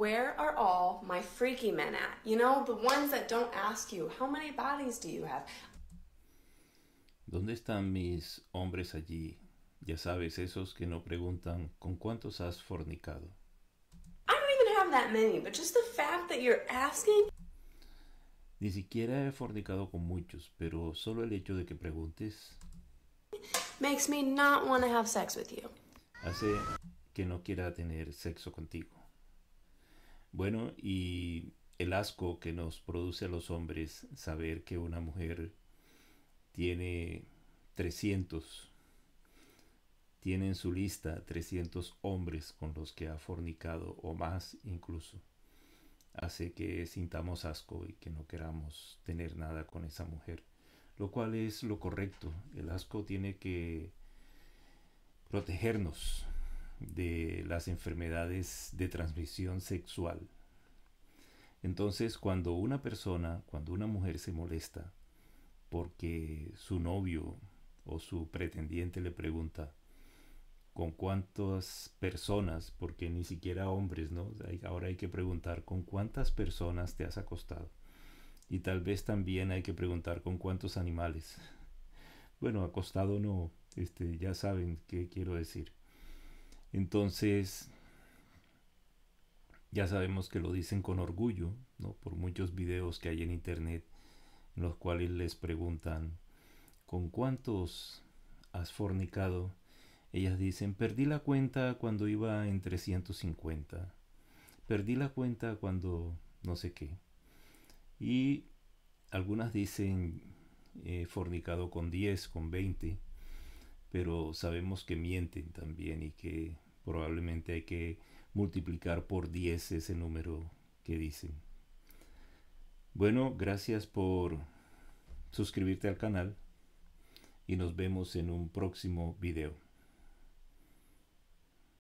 Where are all my freaky men at? You know, the ones that don't ask you, how many bodies do you have? ¿Dónde están mis hombres allí? Ya sabes, esos que no preguntan, ¿con cuántos has fornicado? I don't even have that many, but just the fact that you're asking. Ni siquiera he fornicado con muchos, pero solo el hecho de que preguntes makes me not want to have sex with you. Hace que no quiera tener sexo contigo. Bueno, y el asco que nos produce a los hombres saber que una mujer tiene 300, tiene en su lista 300 hombres con los que ha fornicado o más incluso, hace que sintamos asco y que no queramos tener nada con esa mujer, lo cual es lo correcto. El asco tiene que protegernos, de las enfermedades de transmisión sexual. Entonces, cuando una persona, cuando una mujer se molesta porque su novio o su pretendiente le pregunta con cuántas personas, porque ni siquiera hombres, ¿no? Ahora hay que preguntar con cuántas personas te has acostado. Y tal vez también hay que preguntar con cuántos animales. Bueno, acostado no, este, ya saben qué quiero decir. Entonces, ya sabemos que lo dicen con orgullo, Por muchos videos que hay en internet en los cuales les preguntan, ¿con cuántos has fornicado? Ellas dicen, perdí la cuenta cuando iba en 350, perdí la cuenta cuando no sé qué. Y algunas dicen, fornicado con 10, con 20 pero sabemos que mienten también y que probablemente hay que multiplicar por 10 ese número que dicen. Bueno, gracias por suscribirte al canal y nos vemos en un próximo video.